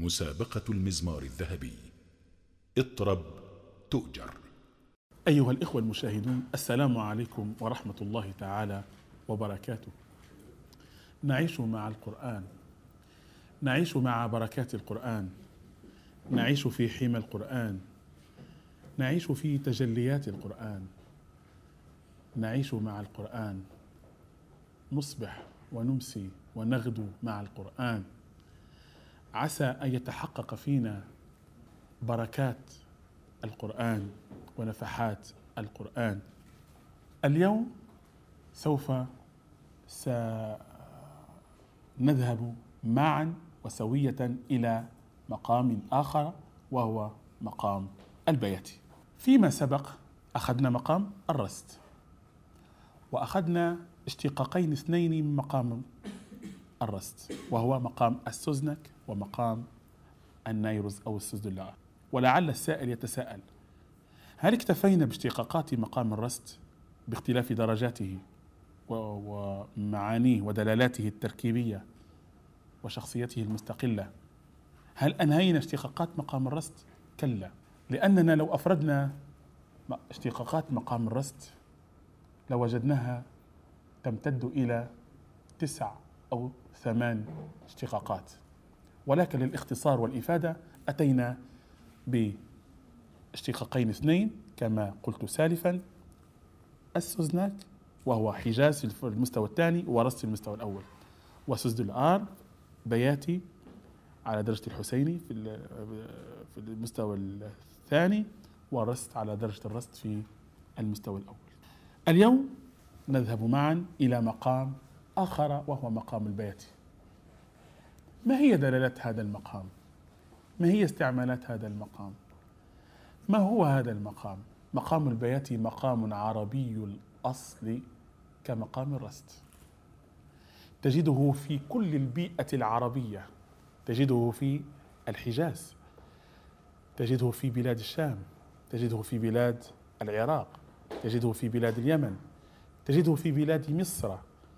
مسابقة المزمار الذهبي اطرب تؤجر أيها الإخوة المشاهدون السلام عليكم ورحمة الله تعالى وبركاته نعيش مع القرآن نعيش مع بركات القرآن نعيش في حمى القرآن نعيش في تجليات القرآن نعيش مع القرآن نصبح ونمسي ونغدو مع القرآن عسى ان يتحقق فينا بركات القران ونفحات القران اليوم سوف سنذهب معا وسويه الى مقام اخر وهو مقام البيت فيما سبق اخذنا مقام الرست واخذنا اشتقاقين اثنين من مقام الرست وهو مقام السوزنك ومقام النيروز أو السزدلاء ولعل السائل يتساءل هل اكتفينا باشتقاقات مقام الرست باختلاف درجاته ومعانيه ودلالاته التركيبية وشخصيته المستقلة هل أنهينا اشتقاقات مقام الرست؟ كلا لأننا لو أفردنا اشتقاقات مقام الرست لوجدناها تمتد إلى تسع أو ثمان اشتقاقات ولكن للاختصار والإفادة أتينا باشتقاقين اثنين كما قلت سالفا السوزناك وهو حجاز في المستوى الثاني ورص في المستوى الأول وسوزد الآر بياتي على درجة الحسيني في في المستوى الثاني ورست على درجة الرست في المستوى الأول اليوم نذهب معا إلى مقام آخر وهو مقام البياتي ما هي دلالات هذا المقام ما هي استعمالات هذا المقام ما هو هذا المقام مقام البياتي مقام عربي الأصل كمقام الرست تجده في كل البيئة العربية تجده في الحجاز تجده في بلاد الشام تجده في بلاد العراق تجده في بلاد اليمن تجده في بلاد مصر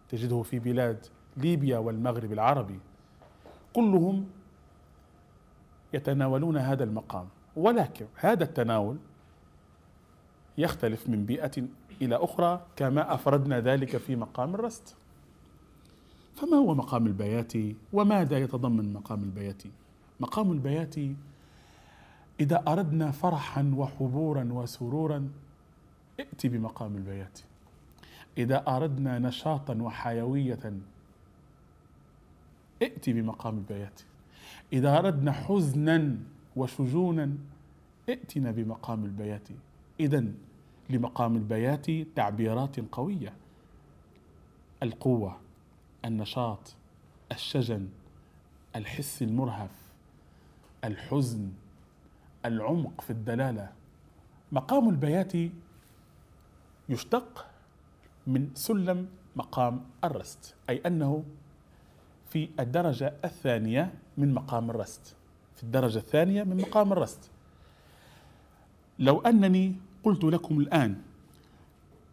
تجده في بلاد ليبيا والمغرب العربي كلهم يتناولون هذا المقام ولكن هذا التناول يختلف من بيئة إلى أخرى كما أفردنا ذلك في مقام الرست فما هو مقام البياتي وماذا يتضمن مقام البياتي مقام البياتي إذا أردنا فرحا وحبورا وسرورا ائت بمقام البياتي إذا أردنا نشاطا وحيوية ائتي بمقام البيات إذا أردنا حزنا وشجونا ائتنا بمقام البيات إذا لمقام البيات تعبيرات قوية القوة النشاط الشجن الحس المرهف الحزن العمق في الدلالة مقام البيات يشتق من سلم مقام الرست أي أنه في الدرجة الثانية من مقام الرست في الدرجة الثانية من مقام الرست لو أنني قلت لكم الآن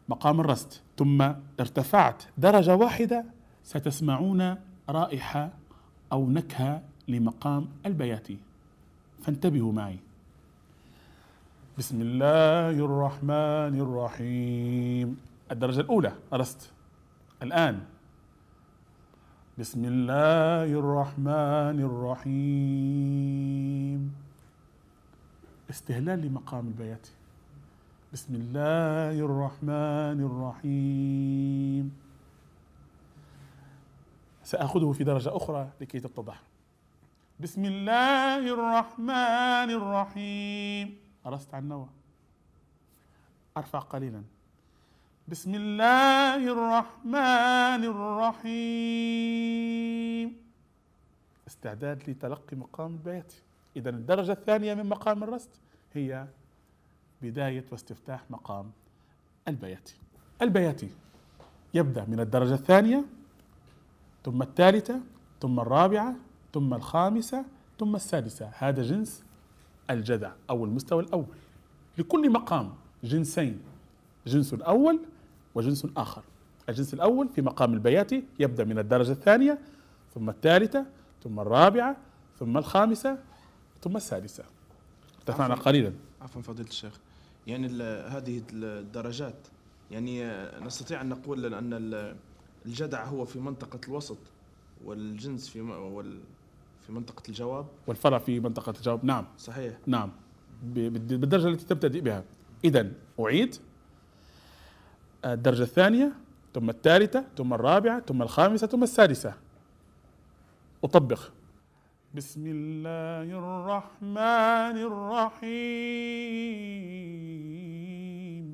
مقام الرست ثم ارتفعت درجة واحدة ستسمعون رائحة أو نكهة لمقام البياتي فانتبهوا معي بسم الله الرحمن الرحيم الدرجة الأولى رست الآن بسم الله الرحمن الرحيم استهلال لمقام البيات بسم الله الرحمن الرحيم سأخذه في درجة أخرى لكي تتضح بسم الله الرحمن الرحيم أرست عن نوى أرفع قليلاً بسم الله الرحمن الرحيم استعداد لتلقي مقام البيت إذا الدرجة الثانية من مقام الرصد هي بداية واستفتاح مقام البياتي البياتي يبدأ من الدرجة الثانية ثم الثالثة ثم الرابعة ثم الخامسة ثم السادسة هذا جنس الجذع أو المستوى الأول لكل مقام جنسين جنس الاول وجنس آخر الجنس الأول في مقام البياتي يبدأ من الدرجة الثانية ثم الثالثة ثم الرابعة ثم الخامسة ثم السادسة ارتفعنا قليلا عفوا فضيلة الشيخ يعني هذه الدرجات يعني نستطيع أن نقول أن الجدع هو في منطقة الوسط والجنس في وال في منطقة الجواب والفرع في منطقة الجواب نعم صحيح نعم بالدرجة التي تبتدئ بها إذا أعيد الدرجة الثانية ثم الثالثة ثم الرابعة ثم الخامسة ثم السادسة أطبق بسم الله الرحمن الرحيم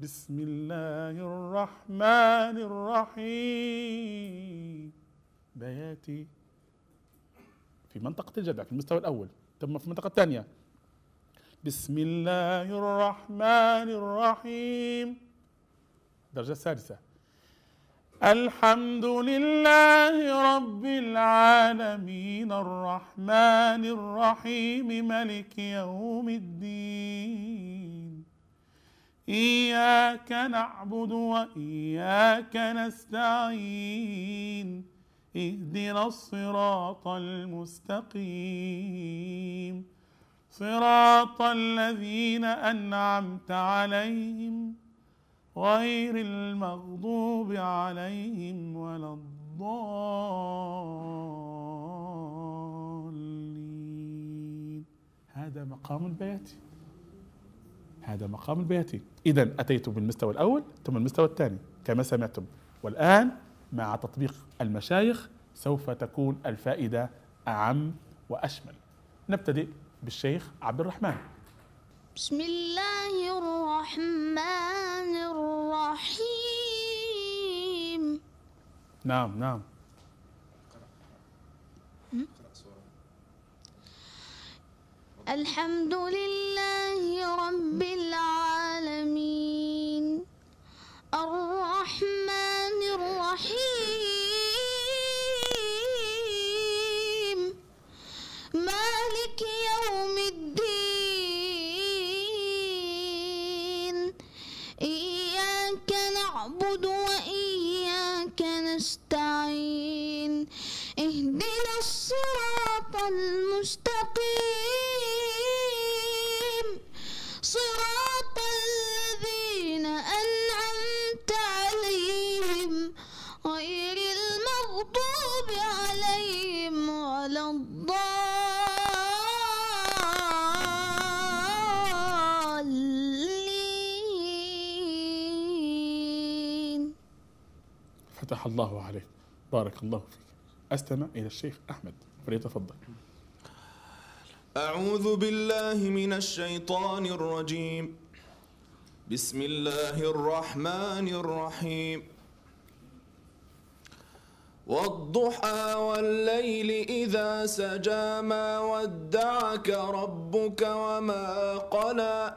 بسم الله الرحمن الرحيم بياتي في منطقة الجذع في المستوى الأول ثم في المنطقة الثانية بسم الله الرحمن الرحيم درجة سادسة الحمد لله رب العالمين الرحمن الرحيم ملك يوم الدين إياك نعبد وإياك نستعين اهدنا الصراط المستقيم صراط الذين أنعمت عليهم غير المغضوب عليهم ولا الضالين هذا مقام البيت هذا مقام البيت إذا أتيتم بالمستوى الأول ثم المستوى الثاني كما سمعتم والآن مع تطبيق المشايخ سوف تكون الفائدة أعم وأشمل نبتدئ بالشيخ عبد الرحمن بسم الله الرحمن الرحيم نعم نعم الحمد لله رب العالمين الله عليك بارك الله فيك أستمع إلى الشيخ أحمد فليتفضل أعوذ بالله من الشيطان الرجيم بسم الله الرحمن الرحيم والضحى والليل إذا سجى ما ودعك ربك وما قلى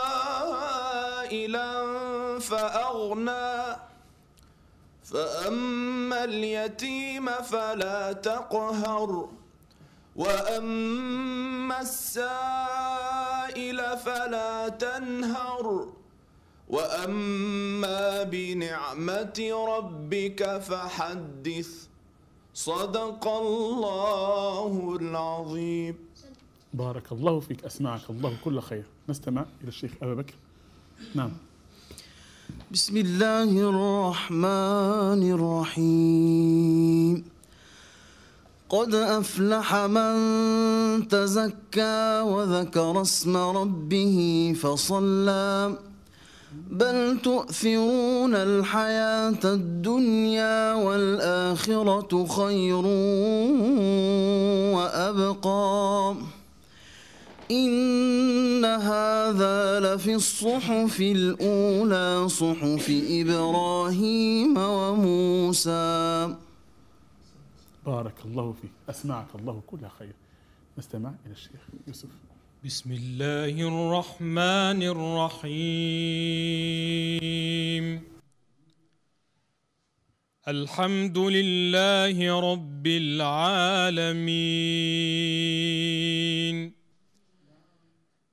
أغنى فأما اليتيم فلا تقهر وأما السائل فلا تنهر وأما بنعمة ربك فحدث صدق الله العظيم بارك الله فيك أسمعك الله كل خير نستمع إلى الشيخ أبا بكر نعم بسم الله الرحمن الرحيم قد أفلح من تزكى وذكر اسم ربه فصلى بل تؤثرون الحياة الدنيا والآخرة خير وأبقى إن هذا لفي الصحف الأولى صحف إبراهيم وموسى بارك الله فيك أسمعك الله كل خير نستمع إلى الشيخ يوسف بسم الله الرحمن الرحيم الحمد لله رب العالمين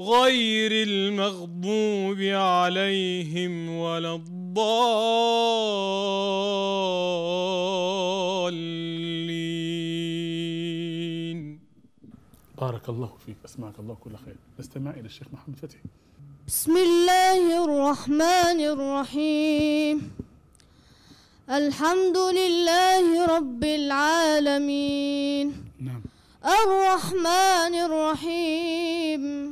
غير المغضوب عليهم ولا الضالين بارك الله فيك أسمعك الله كل خير استمع إلى الشيخ محمد فتحي بسم الله الرحمن الرحيم الحمد لله رب العالمين نعم الرحمن الرحيم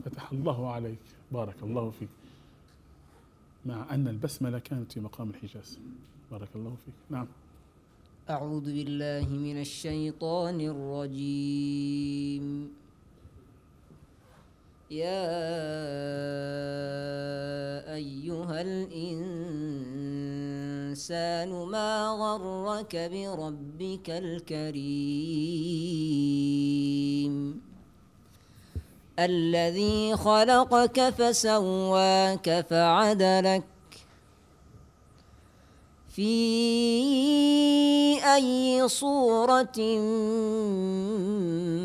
فتح الله عليك بارك الله فيك مع أن البسملة كانت في مقام الحجاز بارك الله فيك نعم أعوذ بالله من الشيطان الرجيم يا أيها الإنسان ما غرك بربك الكريم الذي خلقك فسواك فعدلك في أي صورة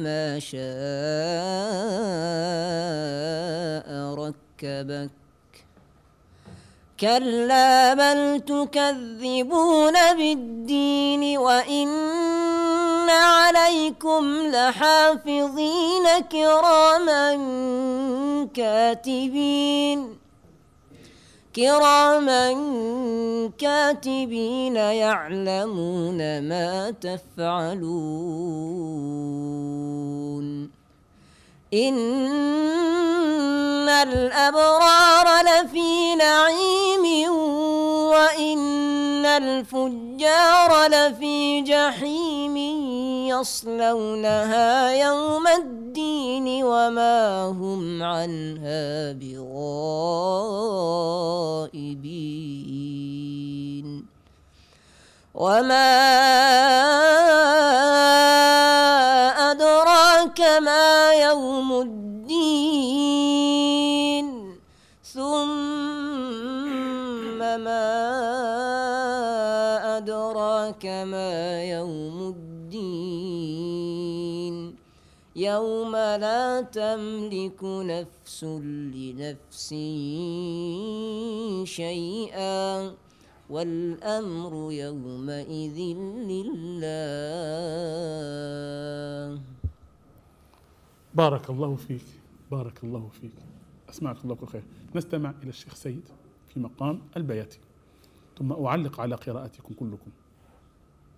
ما شاء ركبك كلا بل تكذبون بالدين وإن عليكم لحافظين كراما كاتبين كراما كاتبين يعلمون ما تفعلون إن الأبرار لفي نعيم وإن الفجار لفي جحيم يصلونها يوم الدين وما هم عنها بغائبين وما إنما يوم الدين ثم ما أدراك ما يوم الدين يوم لا تملك نفس لنفس شيئا والأمر يومئذ لله بارك الله فيك بارك الله فيك أسمعك الله كل خير نستمع إلى الشيخ سيد في مقام البياتي ثم أعلق على قراءتكم كلكم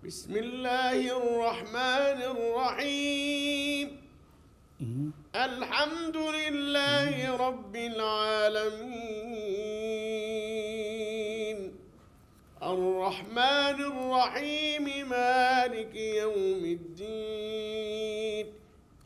بسم الله الرحمن الرحيم الحمد لله رب العالمين الرحمن الرحيم مالك يوم الدين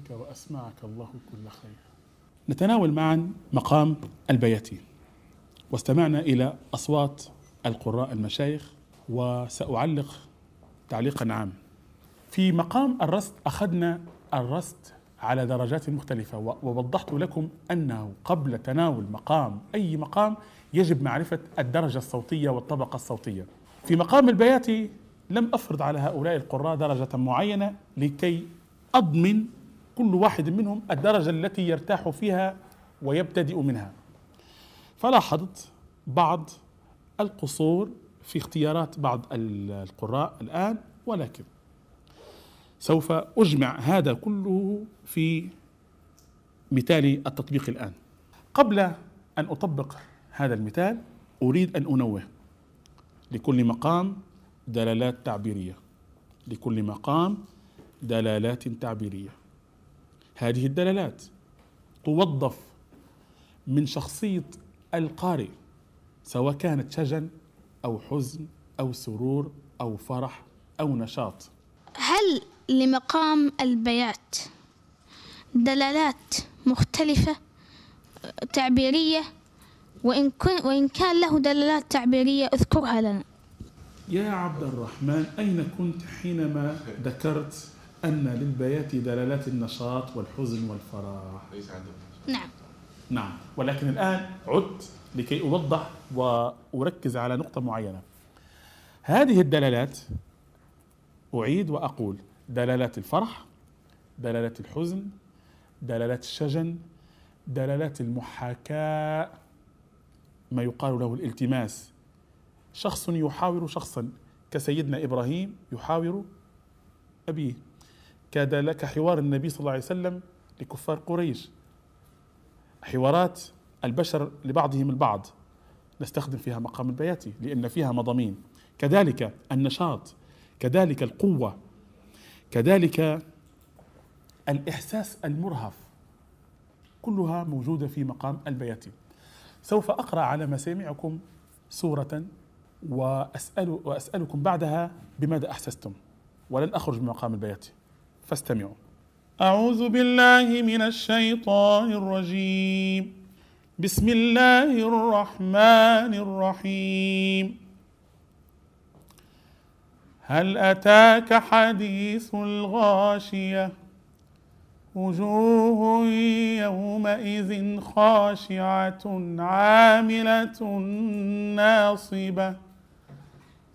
فيك وأسمعك الله كل خير نتناول معا مقام البياتي واستمعنا إلى أصوات القراء المشايخ وسأعلق تعليقا عام في مقام الرست أخذنا الرست على درجات مختلفة ووضحت لكم أنه قبل تناول مقام أي مقام يجب معرفة الدرجة الصوتية والطبقة الصوتية في مقام البياتي لم أفرض على هؤلاء القراء درجة معينة لكي أضمن كل واحد منهم الدرجة التي يرتاح فيها ويبتدئ منها فلاحظت بعض القصور في اختيارات بعض القراء الآن ولكن سوف أجمع هذا كله في مثال التطبيق الآن قبل أن أطبق هذا المثال أريد أن أنوه لكل مقام دلالات تعبيرية لكل مقام دلالات تعبيريه هذه الدلالات توظف من شخصية القارئ سواء كانت شجن أو حزن أو سرور أو فرح أو نشاط هل لمقام البيات دلالات مختلفة تعبيرية وإن, كن وإن كان له دلالات تعبيرية اذكرها لنا يا عبد الرحمن أين كنت حينما ذكرت أن للبيات دلالات النشاط والحزن والفرح ليس نعم نعم ولكن الآن عدت لكي أوضح وأركز على نقطة معينة هذه الدلالات أعيد وأقول دلالات الفرح دلالات الحزن دلالات الشجن دلالات المحاكاة ما يقال له الالتماس شخص يحاور شخصا كسيدنا إبراهيم يحاور أبيه كاد لك حوار النبي صلى الله عليه وسلم لكفار قريش حوارات البشر لبعضهم البعض نستخدم فيها مقام البياتي لأن فيها مضامين كذلك النشاط كذلك القوة كذلك الإحساس المرهف كلها موجودة في مقام البياتي سوف أقرأ على مسامعكم سورة وأسأل وأسألكم بعدها بماذا أحسستم ولن أخرج من مقام البياتي فاستمعوا أعوذ بالله من الشيطان الرجيم بسم الله الرحمن الرحيم هل أتاك حديث الغاشية وجوه يومئذ خاشعة عاملة ناصبة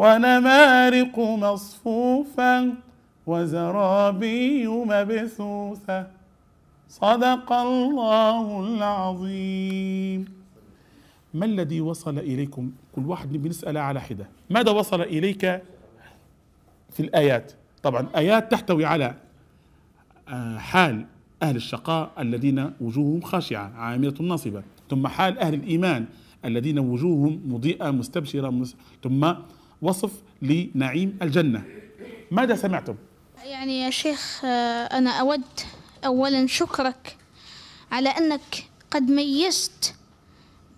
ونمارق مصفوفة وزرابي مبثوثة صدق الله العظيم ما الذي وصل إليكم كل واحد بنسأله على حدة ماذا وصل إليك في الآيات طبعا آيات تحتوي على آه، حال أهل الشقاء الذين وجوههم خاشعة عاملة ناصبة ثم حال أهل الإيمان الذين وجوههم مضيئة مستبشرة ثم وصف لنعيم الجنة ماذا سمعتم؟ يعني يا شيخ آه، أنا أود أولا شكرك على أنك قد ميزت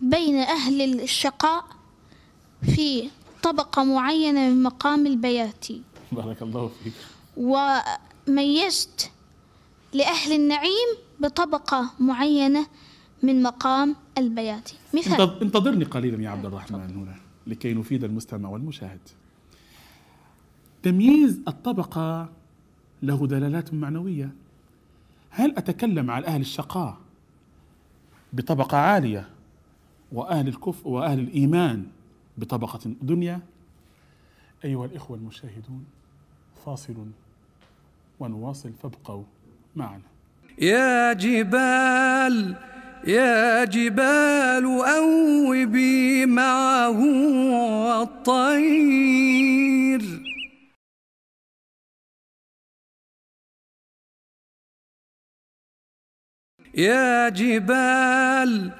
بين أهل الشقاء في طبقة معينة من مقام البياتي بارك الله فيك وميزت لأهل النعيم بطبقة معينة من مقام البياتي مثال انتظرني قليلا يا عبد الرحمن هنا لكي نفيد المستمع والمشاهد تمييز الطبقة له دلالات معنوية هل أتكلم عن أهل الشقاء بطبقة عالية وأهل الكفر وأهل الإيمان بطبقة دنيا أيها الإخوة المشاهدون فاصل ونواصل فابقوا معنا يا جبال يا جبال أوبي معه الطير يا جبال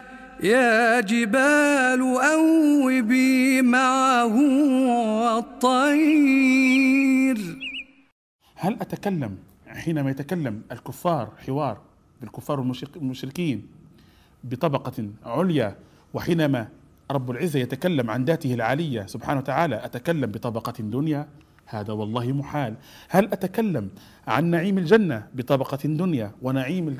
يا جبال أوبي معه الطير هل أتكلم حينما يتكلم الكفار حوار بالكفار والمشركين بطبقة عليا وحينما رب العزة يتكلم عن ذاته العالية سبحانه وتعالى أتكلم بطبقة دنيا هذا والله محال هل أتكلم عن نعيم الجنة بطبقة دنيا ونعيم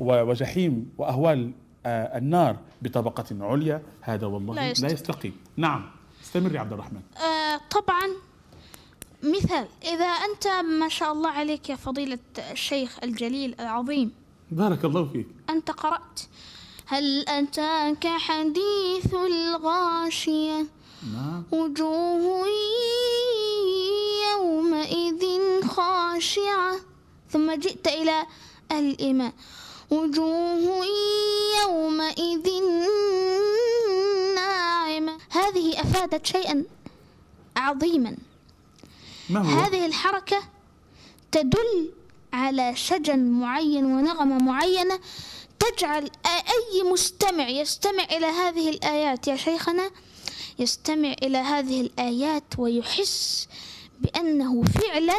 وجحيم وأهوال آه، النار بطبقة عليا هذا والله لا, لا يستقيم نعم يا عبد الرحمن آه طبعا مثال إذا أنت ما شاء الله عليك يا فضيلة الشيخ الجليل العظيم بارك الله فيك أنت قرأت هل أتاك حديث الغاشية نعم وجوه يومئذ خاشعة ثم جئت إلى الإماء وجوه يومئذ ناعمة هذه أفادت شيئا عظيما ما هو؟ هذه الحركة تدل على شجن معين ونغمة معينة تجعل أي مستمع يستمع إلى هذه الآيات يا شيخنا يستمع إلى هذه الآيات ويحس بأنه فعلا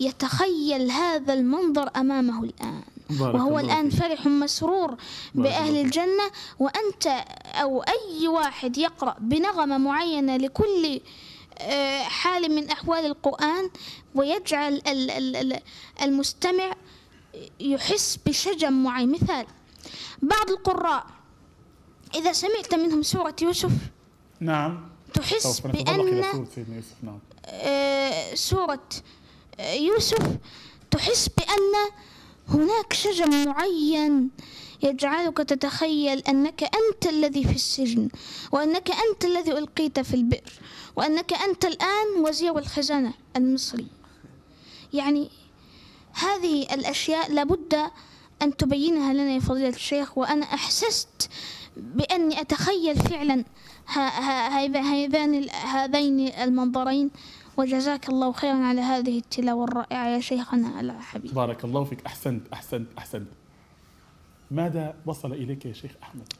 يتخيل هذا المنظر أمامه الآن وهو الآن فرح مسرور بأهل الجنة وأنت أو أي واحد يقرأ بنغمة معينة لكل حال من أحوال القرآن ويجعل المستمع يحس بشجم معين مثال بعض القراء إذا سمعت منهم سورة يوسف نعم تحس طيب، بأن سورة نعم. آه، آه، يوسف تحس بأن هناك شجم معين يجعلك تتخيل أنك أنت الذي في السجن وأنك أنت الذي ألقيت في البئر وأنك أنت الآن وزير الخزانة المصري يعني هذه الأشياء لابد أن تبينها لنا يا فضيلة الشيخ وأنا أحسست بأني أتخيل فعلا هذين هذين المنظرين وجزاك الله خيرا على هذه التلاوة الرائعة يا شيخنا الحبيب بارك الله فيك أحسنت أحسنت أحسنت ماذا وصل إليك يا شيخ أحمد؟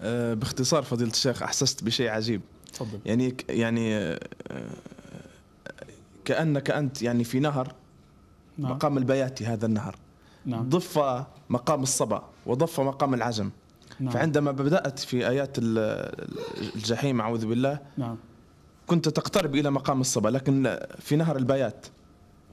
أه، باختصار فضيلة الشيخ أحسست بشيء عجيب تفضل يعني يعني آه، كانك انت يعني في نهر نعم. مقام البياتي هذا النهر نعم. ضف مقام الصبا وضف مقام العجم نعم. فعندما بدات في ايات الجحيم اعوذ بالله نعم. كنت تقترب الى مقام الصبا لكن في نهر البيات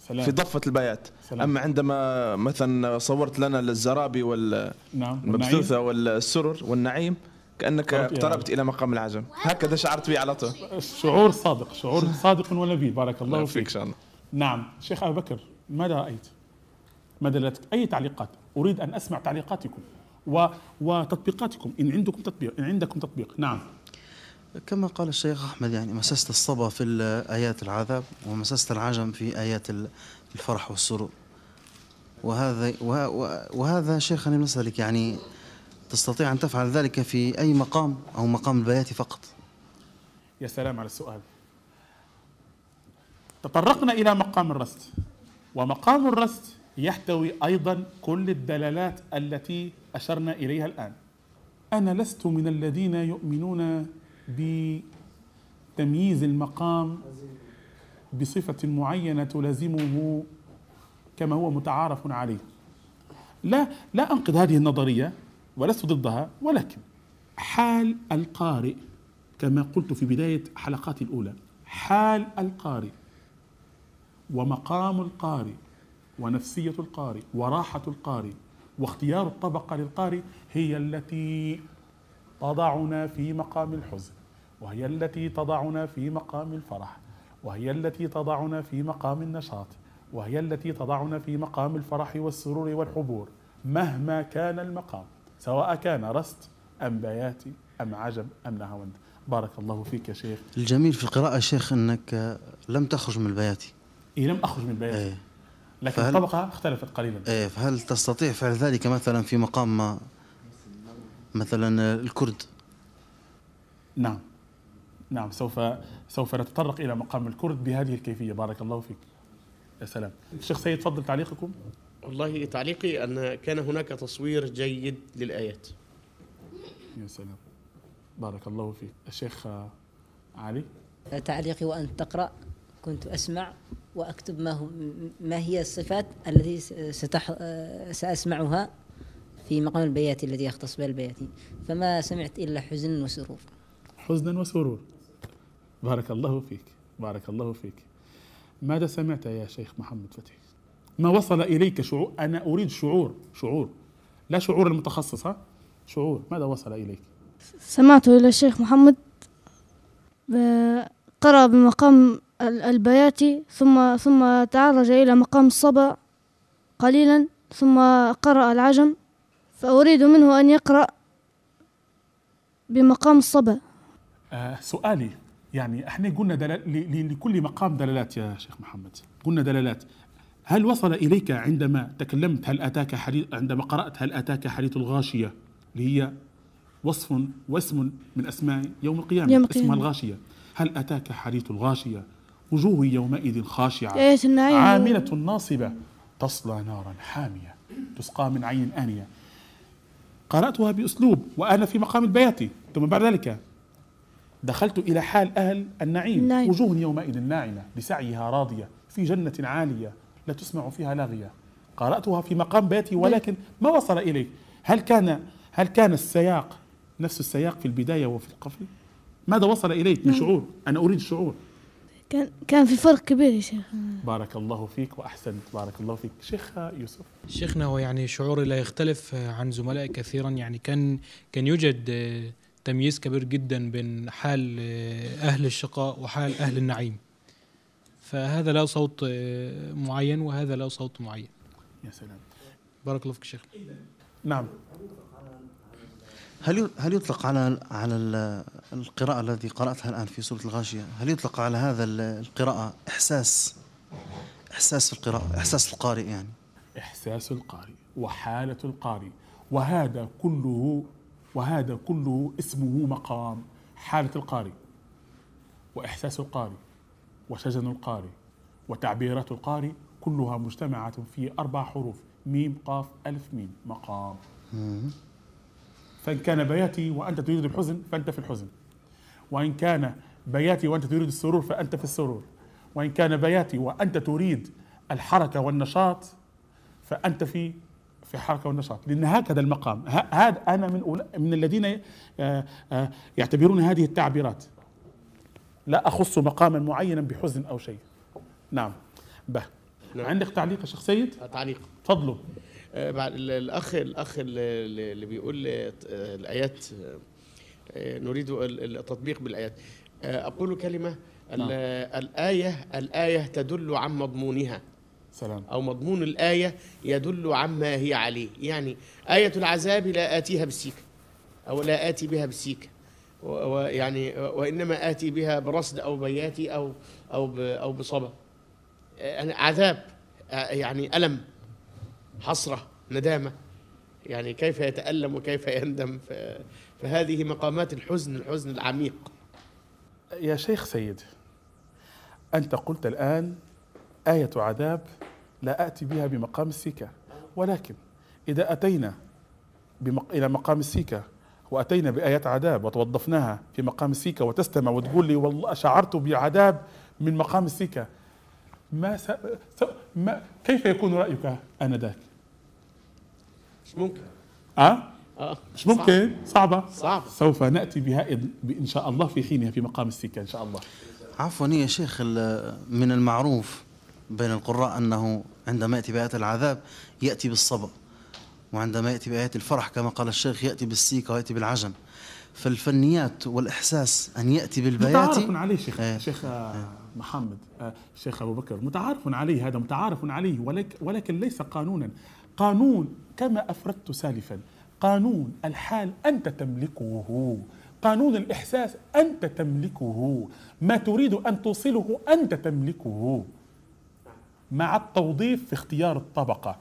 سلام. في ضفة البيات سلام. أما عندما مثلا صورت لنا الزرابي والمبثوثة نعم. والسرر والنعيم كانك يعني. اقتربت الى مقام العجم هكذا شعرت به على طول شعور صادق شعور صادق ولذيذ بارك الله فيك شاء الله نعم شيخ ابو بكر ماذا رايت؟ ماذا لاتك؟ اي تعليقات؟ اريد ان اسمع تعليقاتكم و... وتطبيقاتكم ان عندكم تطبيق ان عندكم تطبيق نعم كما قال الشيخ احمد يعني مسست الصبا في ايات العذاب ومسست العجم في ايات الفرح والسرور وهذا وهذا شيخنا نسالك يعني تستطيع أن تفعل ذلك في أي مقام أو مقام البيات فقط يا سلام على السؤال تطرقنا إلى مقام الرست ومقام الرست يحتوي أيضا كل الدلالات التي أشرنا إليها الآن أنا لست من الذين يؤمنون بتمييز المقام بصفة معينة تلازمه كما هو متعارف عليه لا لا أنقد هذه النظرية ولست ضدها ولكن حال القارئ كما قلت في بداية حلقاتي الأولى حال القارئ ومقام القارئ ونفسية القارئ وراحة القارئ واختيار الطبقة للقارئ هي التي تضعنا في مقام الحزن وهي التي تضعنا في مقام الفرح وهي التي تضعنا في مقام النشاط وهي التي تضعنا في مقام الفرح والسرور والحبور مهما كان المقام سواء كان رست أم بياتي أم عجب أم نهاوند بارك الله فيك يا شيخ الجميل في القراءة شيخ أنك لم تخرج من البياتي إيه لم أخرج من البياتي إيه. لكن فهل... الطبقة اختلفت قليلا إيه فهل تستطيع فعل ذلك مثلا في مقام ما مثلا الكرد نعم نعم سوف سوف نتطرق إلى مقام الكرد بهذه الكيفية بارك الله فيك يا سلام الشيخ سيد تفضل تعليقكم والله تعليقي أن كان هناك تصوير جيد للآيات يا سلام بارك الله فيك الشيخ علي تعليقي وأن تقرأ كنت أسمع وأكتب ما, هو ما هي الصفات التي ستح سأسمعها في مقام البياتي الذي يختص بالبياتي فما سمعت إلا حزن وسرور حزنا وسرور بارك الله فيك بارك الله فيك ماذا سمعت يا شيخ محمد فتحي ما وصل إليك شعور أنا أريد شعور شعور لا شعور المتخصص ها شعور ماذا وصل إليك سمعت إلى الشيخ محمد آه، قرأ بمقام البياتي ثم ثم تعرج إلى مقام الصبا قليلا ثم قرأ العجم فأريد منه أن يقرأ بمقام الصبا آه سؤالي يعني احنا قلنا دلال لكل مقام دلالات يا شيخ محمد قلنا دلالات هل وصل إليك عندما تكلمت هل أتاك حديث عندما قرأت هل أتاك حديث الغاشية اللي هي وصف واسم من أسماء يوم القيامة, يوم القيامة. اسمها الغاشية هل أتاك حديث الغاشية وجوه يومئذ خاشعة إيش عاملة ناصبة تصلى نارا حامية تسقى من عين آنية قرأتها بأسلوب وأنا في مقام البياتي ثم بعد ذلك دخلت إلى حال أهل النعيم وجوه يومئذ ناعمة لسعيها راضية في جنة عالية لا تسمع فيها لاغية قرأتها في مقام بيتي ولكن ما وصل إلي هل كان هل كان السياق نفس السياق في البداية وفي القفل ماذا وصل إليك من نعم. شعور أنا أريد شعور كان كان في فرق كبير يا شيخ بارك الله فيك واحسنت بارك الله فيك شيخ يوسف شيخنا هو يعني شعوري لا يختلف عن زملائي كثيرا يعني كان كان يوجد تمييز كبير جدا بين حال اهل الشقاء وحال اهل النعيم فهذا له صوت آه، معين وهذا له صوت معين يا سلام بارك الله فيك شيخ نعم هل هل يطلق على على القراءة الذي قرأتها الآن في سورة الغاشية هل يطلق على هذا القراءة إحساس إحساس في القراءة إحساس القارئ يعني إحساس القارئ وحالة القارئ وهذا كله وهذا كله اسمه مقام حالة القارئ وإحساس القارئ وسزن القاري وتعبيرات القاري كلها مجتمعة في أربع حروف ميم قاف ألف ميم مقام فإن كان بياتي وأنت تريد الحزن فأنت في الحزن وإن كان بياتي وأنت تريد السرور فأنت في السرور وإن كان بياتي وأنت تريد الحركة والنشاط فأنت في في حركة والنشاط لأن هكذا المقام هذا أنا من من الذين آه، آه، يعتبرون هذه التعبيرات لا أخص مقاما معينا بحزن أو شيء نعم به نعم. عندك تعليق شخصية؟ سيد تعليق تفضلوا آه، الاخ الاخ اللي بيقول آه، الايات آه، نريد التطبيق بالايات اقول كلمه نعم. الايه الايه تدل عن مضمونها سلام او مضمون الايه يدل عما هي عليه يعني ايه العذاب لا اتيها بالسيكه او لا اتي بها بالسيكه ويعني وانما اتي بها برصد او بياتي او او او بصبا يعني عذاب يعني الم حسره ندامه يعني كيف يتالم وكيف يندم فهذه مقامات الحزن الحزن العميق يا شيخ سيدي انت قلت الان ايه عذاب لا اتي بها بمقام السيكه ولكن اذا اتينا بمق... الى مقام السيكه واتينا بايات عذاب وتوظفناها في مقام السيكه وتستمع وتقول لي والله شعرت بعذاب من مقام السيكه ما, س... س... ما كيف يكون رايك انذاك؟ مش ممكن اه؟ آه. مش ممكن صعبة. صعبة سوف نأتي بها إن شاء الله في حينها في مقام السيكا إن شاء الله عفوا يا شيخ من المعروف بين القراء أنه عندما يأتي بآيات العذاب يأتي بالصبر وعندما يأتي بآيات الفرح كما قال الشيخ يأتي بالسيكة ويأتي بالعجم فالفنيات والإحساس أن يأتي بالبيات متعارف عليه شيخ, آه شيخ آه،, آه محمد آه شيخ أبو بكر متعارف عليه هذا متعارف عليه ولك ولكن ليس قانونا قانون كما أفردت سالفا قانون الحال أنت تملكه قانون الإحساس أنت تملكه ما تريد أن توصله أنت تملكه مع التوظيف في اختيار الطبقة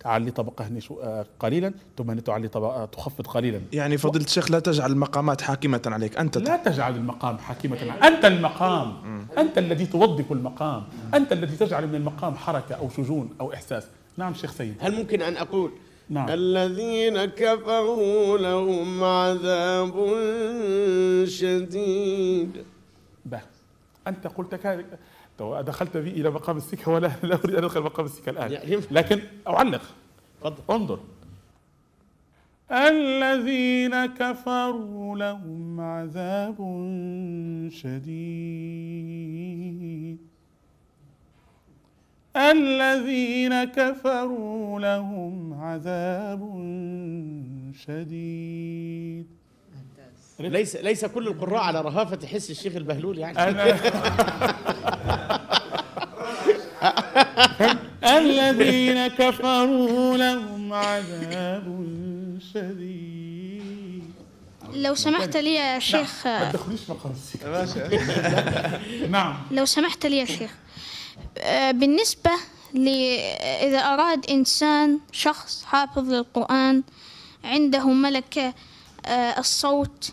تعلي طبقة هنا آه، قليلا ثم أن تعلي طبقة تخفض قليلا يعني فضيلة الشيخ لا تجعل المقامات حاكمة عليك أنت لا تجعل المقام حاكمة عليك أنت المقام أنت الذي توظف المقام أنت الذي تجعل من المقام حركة أو شجون أو إحساس نعم شيخ سيد هل ممكن أن أقول نعم. الذين كفروا لهم عذاب شديد بس أنت قلت كذلك دخلت بي الى مقام السكه ولا لا اريد ان ادخل مقام السكه الان لكن اعلق تفضل انظر الذين كفروا لهم عذاب شديد الذين كفروا لهم عذاب شديد ليس ليس كل القراء على رهافة حس الشيخ البهلول يعني أنا الذين كفروا لهم عذاب شديد لو سمحت لي يا نعم. شيخ ما تدخليش نعم لو سمحت لي يا شيخ آه، بالنسبة إذا أراد إنسان شخص حافظ للقرآن عنده ملكة آه، الصوت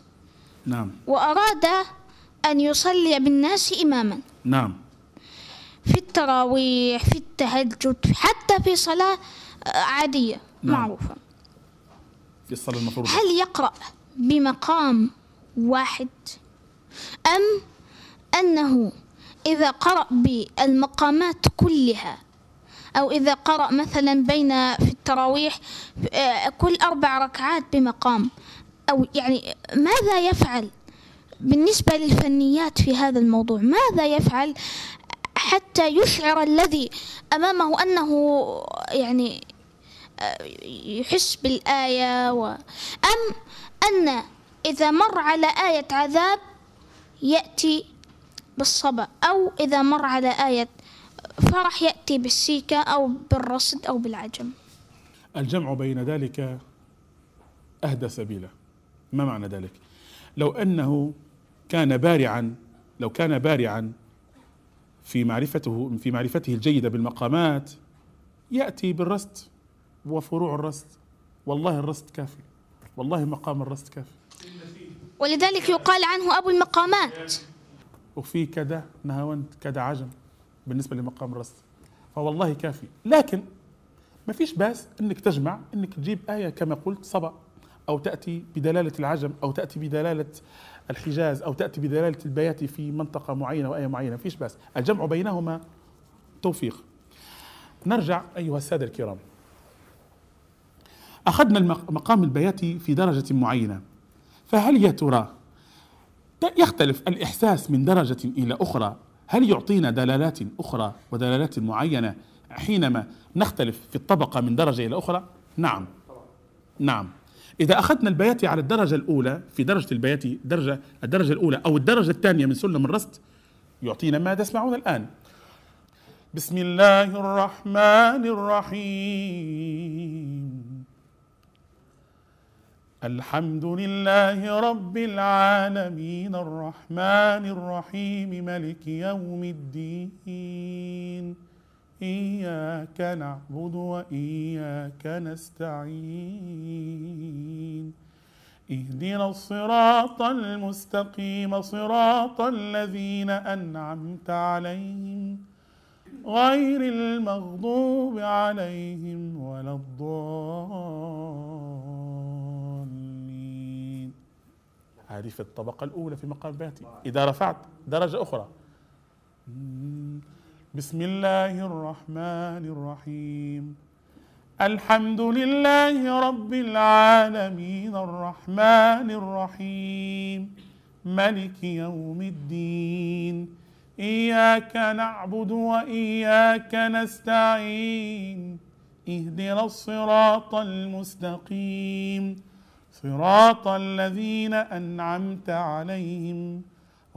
نعم وأراد أن يصلي بالناس إماما نعم في التراويح في التهجد حتى في صلاة عادية نعم. معروفة الصلاة المفروضة هل يقرأ بمقام واحد أم أنه إذا قرأ بالمقامات كلها أو إذا قرأ مثلا بين في التراويح آه، كل أربع ركعات بمقام أو يعني ماذا يفعل بالنسبة للفنيات في هذا الموضوع ماذا يفعل حتى يشعر الذي أمامه أنه يعني آه، يحس بالآية و... أم أن إذا مر على آية عذاب يأتي بالصبا أو إذا مر على آية فرح يأتي بالسيكة أو بالرصد أو بالعجم الجمع بين ذلك أهدى سبيلا ما معنى ذلك لو أنه كان بارعا لو كان بارعا في معرفته في معرفته الجيدة بالمقامات يأتي بالرست وفروع الرست والله الرست كافي والله مقام الرست كافي ولذلك يقال عنه أبو المقامات وفي كذا نهاوند كذا عجم بالنسبة لمقام الرست فوالله كافي لكن ما فيش باس انك تجمع انك تجيب آية كما قلت صبا أو تأتي بدلالة العجم أو تأتي بدلالة الحجاز أو تأتي بدلالة البياتي في منطقة معينة وآية معينة فيش بس الجمع بينهما توفيق نرجع أيها السادة الكرام أخذنا مقام البياتي في درجة معينة فهل يا ترى يختلف الإحساس من درجة إلى أخرى هل يعطينا دلالات أخرى ودلالات معينة حينما نختلف في الطبقة من درجة إلى أخرى نعم نعم إذا أخذنا البياتي على الدرجة الأولى في درجة البياتي درجة الدرجة الأولى أو الدرجة الثانية من سلم الرصد يعطينا ما تسمعون الآن بسم الله الرحمن الرحيم الحمد لله رب العالمين الرحمن الرحيم ملك يوم الدين إياك نعبد وإياك نستعين اهدنا الصراط المستقيم صراط الذين أنعمت عليهم غير المغضوب عليهم ولا الضالين هذه في الطبقة الأولى في مقام باتي إذا رفعت درجة أخرى بسم الله الرحمن الرحيم الحمد لله رب العالمين الرحمن الرحيم ملك يوم الدين إياك نعبد وإياك نستعين اهدنا الصراط المستقيم صراط الذين أنعمت عليهم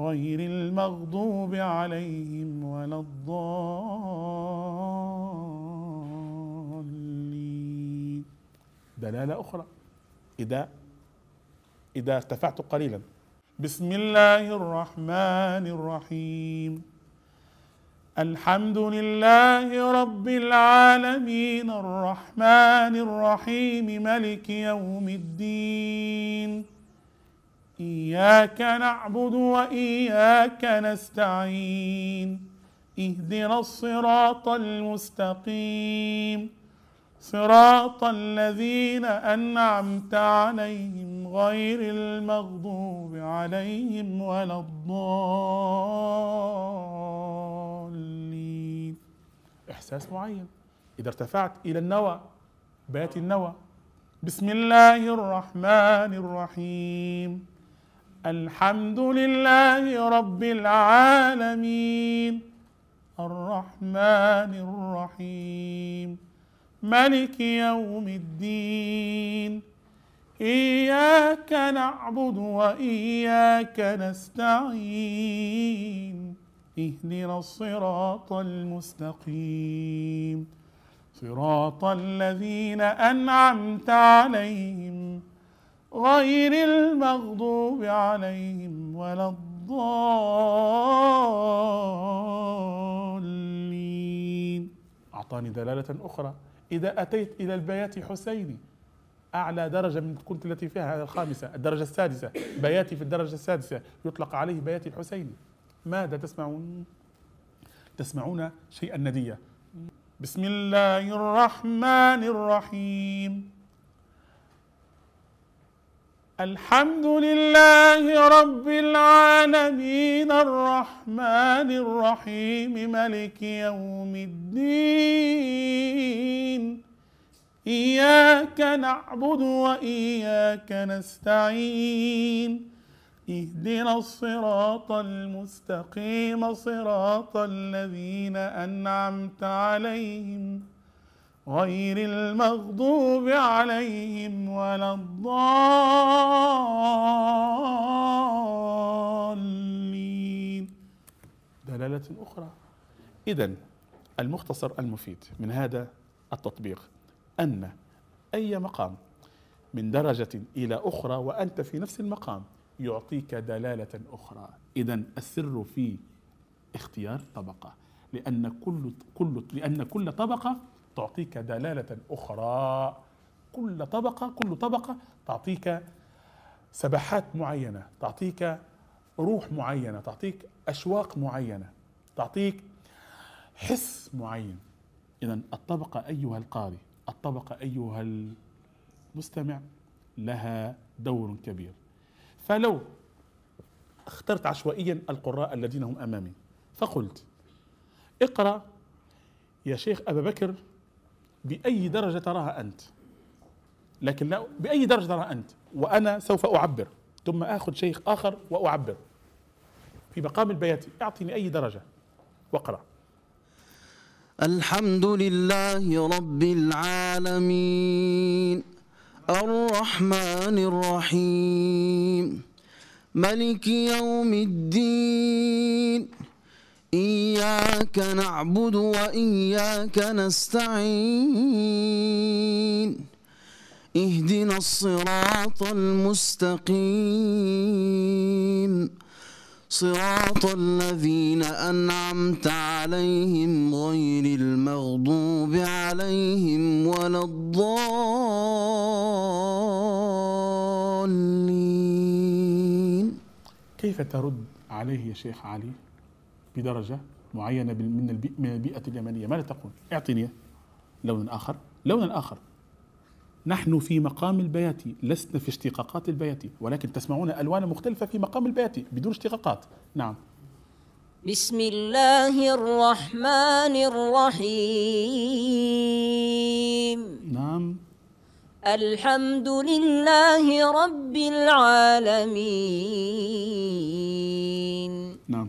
غير المغضوب عليهم ولا الضالين دلالة أخرى إذا إذا ارتفعت قليلا بسم الله الرحمن الرحيم الحمد لله رب العالمين الرحمن الرحيم ملك يوم الدين إياك نعبد وإياك نستعين اهدنا الصراط المستقيم صراط الذين أنعمت عليهم غير المغضوب عليهم ولا الضالين إحساس معين إذا ارتفعت إلى النوى بات النوى بسم الله الرحمن الرحيم الحمد لله رب العالمين الرحمن الرحيم ملك يوم الدين إياك نعبد وإياك نستعين اهدنا الصراط المستقيم صراط الذين أنعمت عليهم غير المغضوب عليهم ولا الضالين أعطاني دلالة أخرى إذا أتيت إلى البيات حسيني أعلى درجة من كنت التي فيها الخامسة الدرجة السادسة بياتي في الدرجة السادسة يطلق عليه بياتي الحسيني ماذا تسمعون تسمعون شيئا نديا بسم الله الرحمن الرحيم الحمد لله رب العالمين الرحمن الرحيم ملك يوم الدين إياك نعبد وإياك نستعين اهدنا الصراط المستقيم صراط الذين أنعمت عليهم غير المغضوب عليهم ولا الضالين دلالة أخرى إذا المختصر المفيد من هذا التطبيق أن أي مقام من درجة إلى أخرى وأنت في نفس المقام يعطيك دلالة أخرى إذا السر في اختيار طبقة لأن كل كل لأن كل طبقة تعطيك دلالة أخرى كل طبقة كل طبقة تعطيك سبحات معينة تعطيك روح معينة تعطيك أشواق معينة تعطيك حس معين إذا الطبقة أيها القارئ الطبقة أيها المستمع لها دور كبير فلو اخترت عشوائيا القراء الذين هم أمامي فقلت اقرأ يا شيخ أبا بكر بأي درجة تراها أنت لكن لا بأي درجة تراها أنت وأنا سوف أعبر ثم آخذ شيخ آخر وأعبر في مقام البياتي أعطني أي درجة واقرأ الحمد لله رب العالمين الرحمن الرحيم ملك يوم الدين إياك نعبد وإياك نستعين اهدنا الصراط المستقيم صراط الذين أنعمت عليهم غير المغضوب عليهم ولا الضالين كيف ترد عليه يا شيخ علي؟ بدرجه معينه من من البيئه اليمنيه ماذا تقول؟ اعطني لونا اخر لونا اخر نحن في مقام البياتي لسنا في اشتقاقات البياتي ولكن تسمعون الوان مختلفه في مقام البياتي بدون اشتقاقات نعم بسم الله الرحمن الرحيم نعم الحمد لله رب العالمين نعم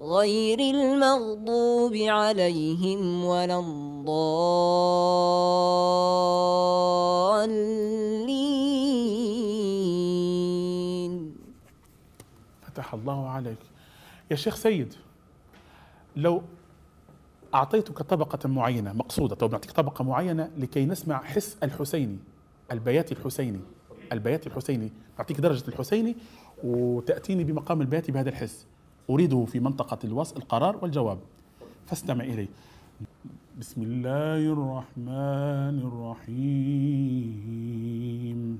غير المغضوب عليهم ولا الضالين فتح الله عليك يا شيخ سيد لو أعطيتك طبقة معينة مقصودة أو أعطيك طبقة معينة لكي نسمع حس الحسيني البياتي الحسيني البياتي الحسيني أعطيك درجة الحسيني وتأتيني بمقام البياتي بهذا الحس أريده في منطقة الوصف القرار والجواب فاستمع إليه بسم الله الرحمن الرحيم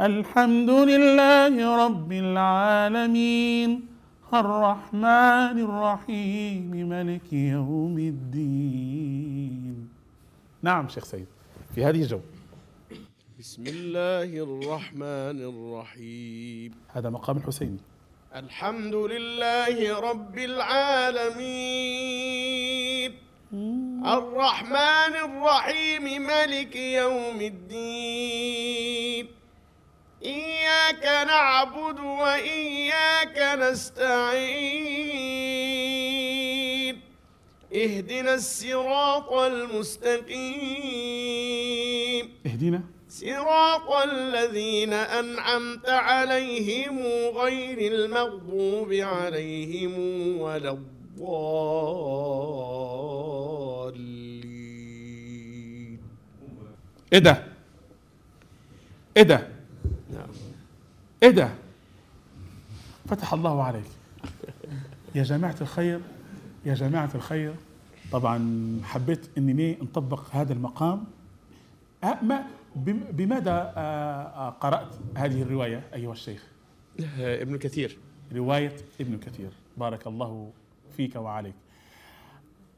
الحمد لله رب العالمين الرحمن الرحيم ملك يوم الدين نعم شيخ سيد في هذه الجو بسم الله الرحمن الرحيم هذا مقام الحسيني الحمد لله رب العالمين الرحمن الرحيم ملك يوم الدين إياك نعبد وإياك نستعين اهدنا الصراط المستقيم اهدنا صراط الذين أنعمت عليهم غير المغضوب عليهم ولا الضالين ايه ده ايه ده نعم. ايه ده فتح الله عليك يا جماعة الخير يا جماعة الخير طبعا حبيت اني نطبق إيه، هذا المقام ما بماذا آه، آه، قرأت هذه الرواية أيها الشيخ؟ آه، ابن كثير رواية ابن كثير بارك الله فيك وعليك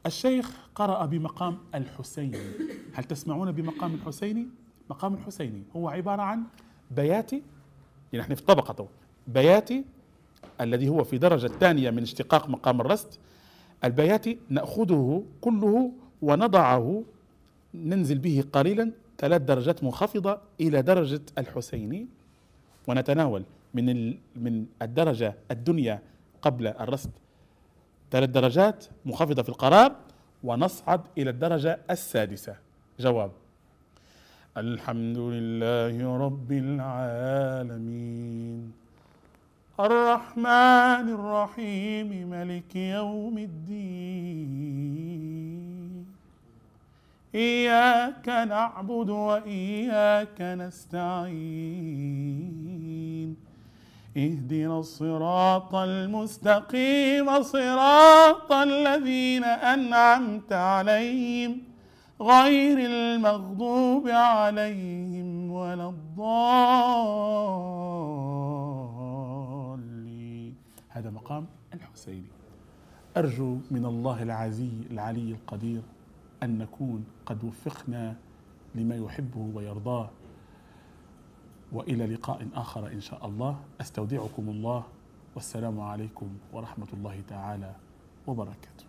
الشيخ قرأ بمقام الحسيني هل تسمعون بمقام الحسيني؟ مقام الحسيني هو عبارة عن بياتي يعني نحن في الطبقة طبعا بياتي الذي هو في درجة الثانية من اشتقاق مقام الرست البياتي نأخذه كله ونضعه ننزل به قليلا ثلاث درجات منخفضة إلى درجة الحسيني ونتناول من من الدرجة الدنيا قبل الرصد ثلاث درجات منخفضة في القرار ونصعد إلى الدرجة السادسة جواب الحمد لله رب العالمين الرحمن الرحيم ملك يوم الدين إياك نعبد وإياك نستعين اهدنا الصراط المستقيم صراط الذين أنعمت عليهم غير المغضوب عليهم ولا الضالين هذا مقام الحسيني أرجو من الله العزي العلي القدير أن نكون قد وفقنا لما يحبه ويرضاه وإلى لقاء آخر إن شاء الله أستودعكم الله والسلام عليكم ورحمة الله تعالى وبركاته